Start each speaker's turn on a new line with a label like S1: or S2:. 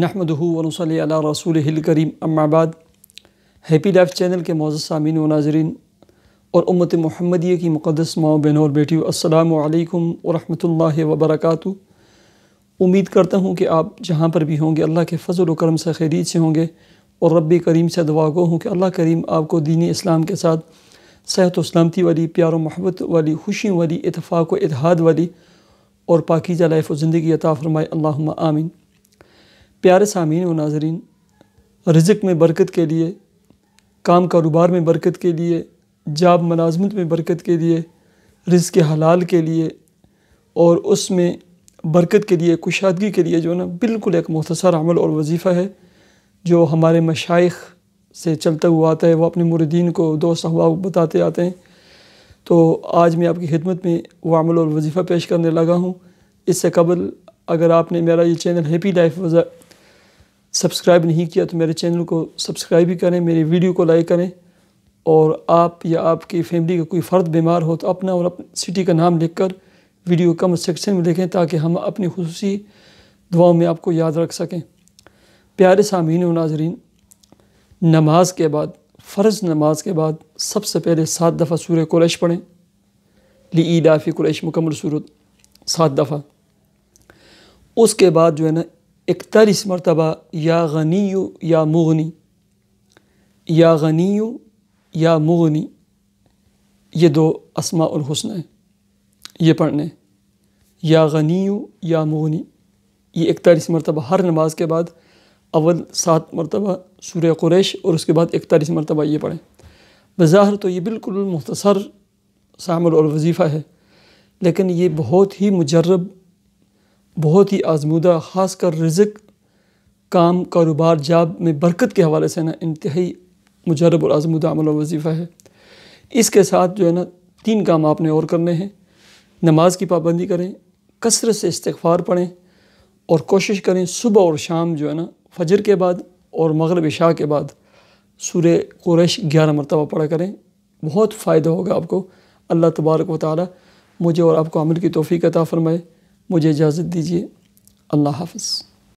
S1: نحمد ہُو صلی اللہ رسول کریم اما آباد ہیپی لائف چینل کے معزز سامین و ناظرین اور امت محمدیہ کی مقدس ماں بہن اور بیٹیو السلام علیکم ورحمۃ اللہ وبرکاتہ امید کرتا ہوں کہ آپ جہاں پر بھی ہوں گے اللہ کے فضل و کرم سے خیریت سے ہوں گے اور رب کریم سے دعا گو ہوں کہ اللہ کریم آپ کو دینی اسلام کے ساتھ صحت و سلامتی والی پیار و محبت والی خوشیوں والی اتفاق و اتحاد والی اور پاکیزہ لائف و زندگی عطا فرمائے اللہ آمین پیارے سامعین و ناظرین رزق میں برکت کے لیے کام کاروبار میں برکت کے لیے جاب ملازمت میں برکت کے لیے رزق حلال کے لیے اور اس میں برکت کے لیے کشادگی کے لیے جو نا بالکل ایک مختصر عمل اور وظیفہ ہے جو ہمارے مشائق سے چلتا ہوا آتا ہے وہ اپنے مردین کو دوست ہوا بتاتے آتے ہیں تو آج میں آپ کی خدمت میں وہ عمل اور وظیفہ پیش کرنے لگا ہوں اس سے قبل اگر آپ نے میرا یہ چینل ہیپی لائف سبسکرائب نہیں کیا تو میرے چینل کو سبسکرائب بھی کریں میری ویڈیو کو لائک کریں اور آپ یا آپ کی فیملی کا کوئی فرد بیمار ہو تو اپنا اور سٹی کا نام لکھ کر ویڈیو کم سیکشن میں لکھیں تاکہ ہم اپنی خصوصی دعاؤں میں آپ کو یاد رکھ سکیں پیارے سامعین و ناظرین نماز کے بعد فرض نماز کے بعد سب سے پہلے سات دفعہ سورہ قریش پڑھیں لی عید قریش مکمل سورت سات دفعہ اس کے بعد جو ہے نا اکتالیس مرتبہ یا غنی یا مغنی یا غنی یا مغنی یہ دو اسماء الحسن ہیں یہ پڑھنے یا غنی یا مغنی یہ اکتالیس مرتبہ ہر نماز کے بعد اول سات مرتبہ سورہ قریش اور اس کے بعد اکتالیس مرتبہ یہ پڑھیں بظاہر تو یہ بالکل مختصر سامل اور وظیفہ ہے لیکن یہ بہت ہی مجرب بہت ہی آزمودہ خاص کر رزق کام کاروبار جاب میں برکت کے حوالے سے نا انتہائی مجرب اور آزمودہ عمل و وظیفہ ہے اس کے ساتھ جو ہے نا تین کام آپ نے اور کرنے ہیں نماز کی پابندی کریں کثرت سے استغفار پڑھیں اور کوشش کریں صبح اور شام جو ہے نا فجر کے بعد اور مغرب شاہ کے بعد سورہ قریش گیارہ مرتبہ پڑھا کریں بہت فائدہ ہوگا آپ کو اللہ تبارک و تعالی مجھے اور آپ کو عمل کی توفیق عطا فرمائے مجھے اجازت دیجیے اللہ حافظ